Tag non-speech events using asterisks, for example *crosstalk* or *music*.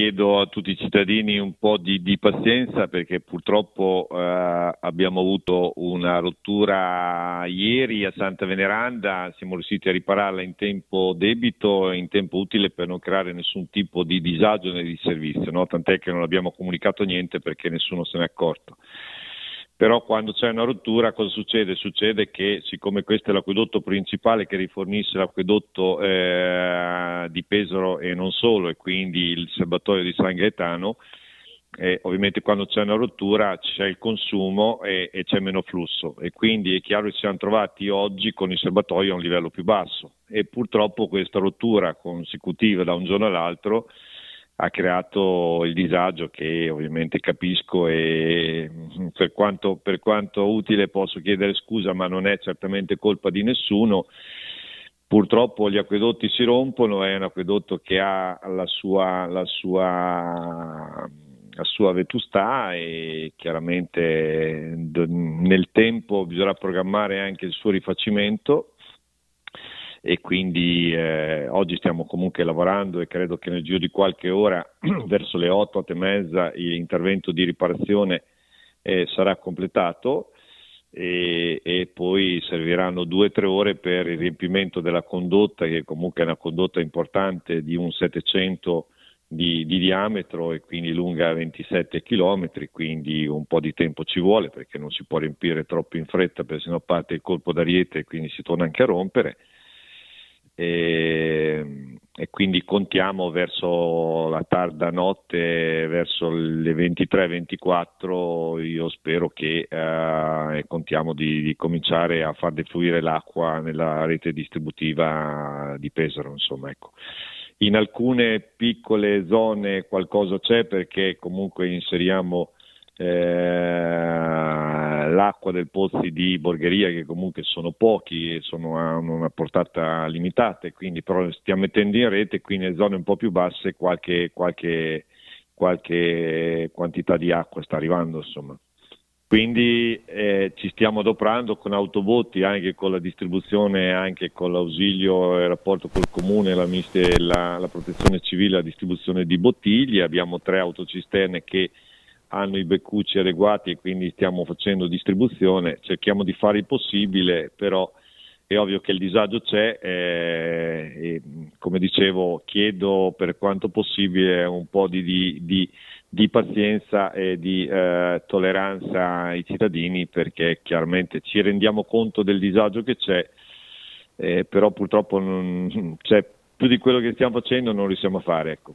chiedo a tutti i cittadini un po' di, di pazienza perché purtroppo eh, abbiamo avuto una rottura ieri a Santa Veneranda, siamo riusciti a ripararla in tempo debito e in tempo utile per non creare nessun tipo di disagio né di servizio, no? tant'è che non abbiamo comunicato niente perché nessuno se n'è accorto però quando c'è una rottura cosa succede? Succede che siccome questo è l'acquedotto principale che rifornisce l'acquedotto eh, di Pesaro e non solo, e quindi il serbatoio di San Gaetano, eh, ovviamente quando c'è una rottura c'è il consumo e, e, c'è meno flusso e quindi è chiaro che ci siamo trovati oggi con il serbatoio a un livello più basso e purtroppo questa rottura consecutiva da un giorno all'altro ha creato il disagio che ovviamente capisco e per quanto, per quanto utile posso chiedere scusa, ma non è certamente colpa di nessuno. Purtroppo gli acquedotti si rompono, è un acquedotto che ha la sua, la sua, la sua vetustà e chiaramente nel tempo bisognerà programmare anche il suo rifacimento e quindi eh, oggi stiamo comunque lavorando e credo che nel giro di qualche ora, *clears throat* verso le 8, 8 e mezza, l'intervento di riparazione eh, sarà completato e, e poi serviranno 2-3 ore per il riempimento della condotta, che comunque è una condotta importante di un 700 di, di, diametro e quindi lunga 27 km, quindi un po' di tempo ci vuole perché non si può riempire troppo in fretta perché sennò parte il colpo d'ariete e quindi si torna anche a rompere e, ehm, e quindi contiamo verso la tarda notte, verso le 23-24, io spero che eh, contiamo di, di, cominciare a far defluire l'acqua nella rete distributiva di Pesaro. Insomma, ecco. In alcune piccole zone qualcosa c'è perché comunque inseriamo eh, dell'acqua, del pozzi di borgheria che comunque sono pochi e sono a una portata limitata, quindi però stiamo mettendo in rete qui nelle zone un po' più basse qualche, qualche, qualche quantità di acqua sta arrivando insomma. Quindi eh, ci stiamo adoperando con autobotti, anche con la distribuzione, anche con l'ausilio e il rapporto col comune, la, la, la protezione civile, la distribuzione di bottiglie. Abbiamo tre autocisterne che hanno i beccucci adeguati e quindi stiamo facendo distribuzione, cerchiamo di fare il possibile, però è ovvio che il disagio c'è eh, e come dicevo chiedo per quanto possibile un po' di, di, di, di pazienza e di eh, tolleranza ai cittadini perché chiaramente ci rendiamo conto del disagio che c'è, eh, però purtroppo non, cioè, più di quello che stiamo facendo non riusciamo a fare. Ecco.